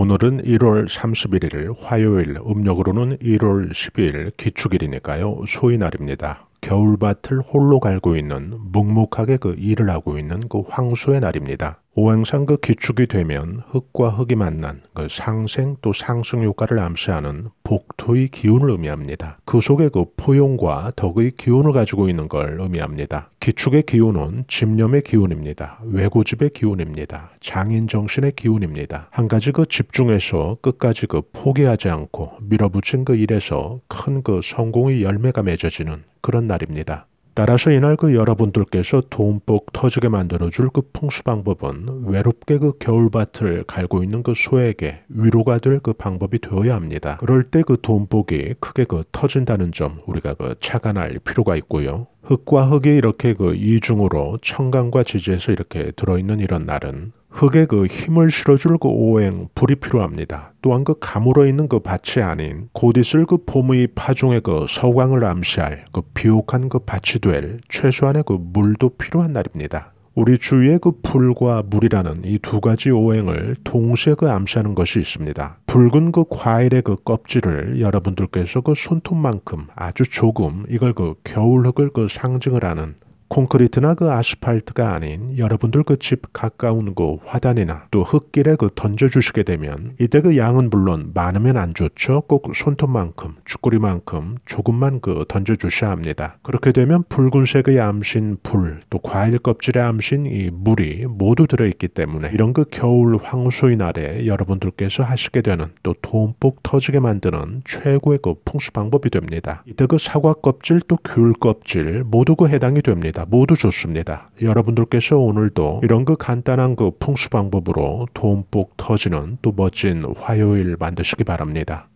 오늘은 1월 31일 화요일, 음력으로는 1월 12일 기축일이니까요. 소위날입니다 겨울밭을 홀로 갈고 있는 묵묵하게 그 일을 하고 있는 그황소의 날입니다. 오행상 그 기축이 되면 흙과 흙이 만난 그 상생 또 상승 효과를 암시하는 복토의 기운을 의미합니다. 그 속에 그 포용과 덕의 기운을 가지고 있는 걸 의미합니다. 기축의 기운은 집념의 기운입니다. 외고집의 기운입니다. 장인 정신의 기운입니다. 한 가지 그 집중해서 끝까지 그 포기하지 않고 밀어붙인 그 일에서 큰 그 성공의 열매가 맺어지는 그런 날입니다. 따라서 이날 그 여러분들께서 돈복 터지게 만들어 줄 그 풍수 방법은 외롭게 그 겨울밭을 갈고 있는 그 소에게 위로가 될 그 방법이 되어야 합니다. 그럴 때 그 돈복이 크게 그 터진다는 점 우리가 그 착안할 필요가 있고요. 흙과 흙이 이렇게 그 이중으로 청강과 지지에서 이렇게 들어있는 이런 날은 흙에 그 힘을 실어줄 그 오행 불이 필요합니다. 또한 그 가물어 있는 그 밭이 아닌 곧 있을 그 봄의 파종에그 서광을 암시할 그 비옥한 그 밭이 될 최소한의 그 물도 필요한 날입니다. 우리 주위에 그 불과 물이라는 이 두 가지 오행을 동시에 그 암시하는 것이 있습니다. 붉은 그 과일의 그 껍질을 여러분들께서 그 손톱만큼 아주 조금 이걸 그 겨울흙을 그 상징을 하는 콘크리트나 그 아스팔트가 아닌 여러분들 그 집 가까운 그 화단이나 또 흙길에 그 던져주시게 되면 이때 그 양은 물론 많으면 안 좋죠. 꼭 손톱만큼, 쥐꼬리만큼 조금만 그 던져주셔야 합니다. 그렇게 되면 붉은색의 암신 불, 또 과일 껍질의 암신 이 물이 모두 들어있기 때문에 이런 그 겨울 황소인 아래 여러분들께서 하시게 되는 또 돈복 터지게 만드는 최고의 그 풍수 방법이 됩니다. 이때 그 사과 껍질 또 귤 껍질 모두 그 해당이 됩니다. 좋습니다. 모두 좋습니다. 여러분들께서 오늘도 이런 그 간단한 그 풍수 방법으로 돈복 터지는 또 멋진 화요일 만드시기 바랍니다.